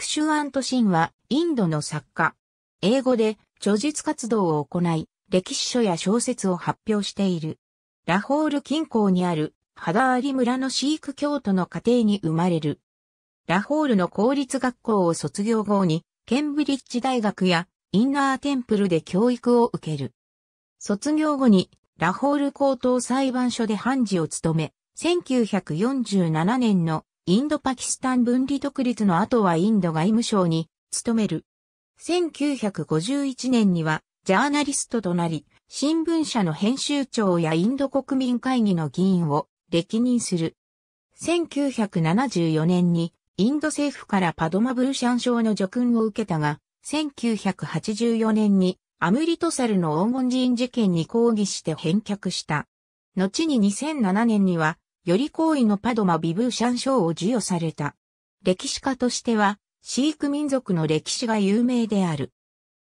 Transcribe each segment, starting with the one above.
クシュアント・シンは、インドの作家。英語で、著述活動を行い、歴史書や小説を発表している。ラホール近郊にある、ハダーリ村のシーク教徒の家庭に生まれる。ラホールの公立学校を卒業後に、ケンブリッジ大学やインナーテンプルで教育を受ける。卒業後に、ラホール高等裁判所で判事を務め、1947年のインドパキスタン分離独立の後はインド外務省に勤める。1951年にはジャーナリストとなり、新聞社の編集長やインド国民会議の議員を歴任する。1974年にインド政府からパドマブルシャン賞の叙勲を受けたが、1984年にアムリトサルの黄金寺院事件に抗議して返却した。後に2007年にはより高位のパドマ・ビブーシャン賞を授与された。歴史家としては、シーク民族の歴史が有名である。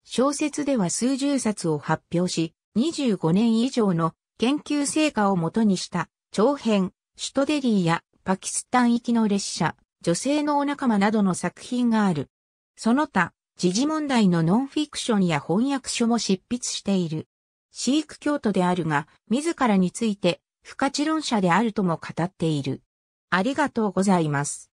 小説では数十冊を発表し、25年以上の研究成果をもとにした長編、シュトデリーやパキスタン行きの列車、女性のお仲間などの作品がある。その他、時事問題のノンフィクションや翻訳書も執筆している。シーク教徒であるが、自らについて不可知論者であるとも語っている。ありがとうございます。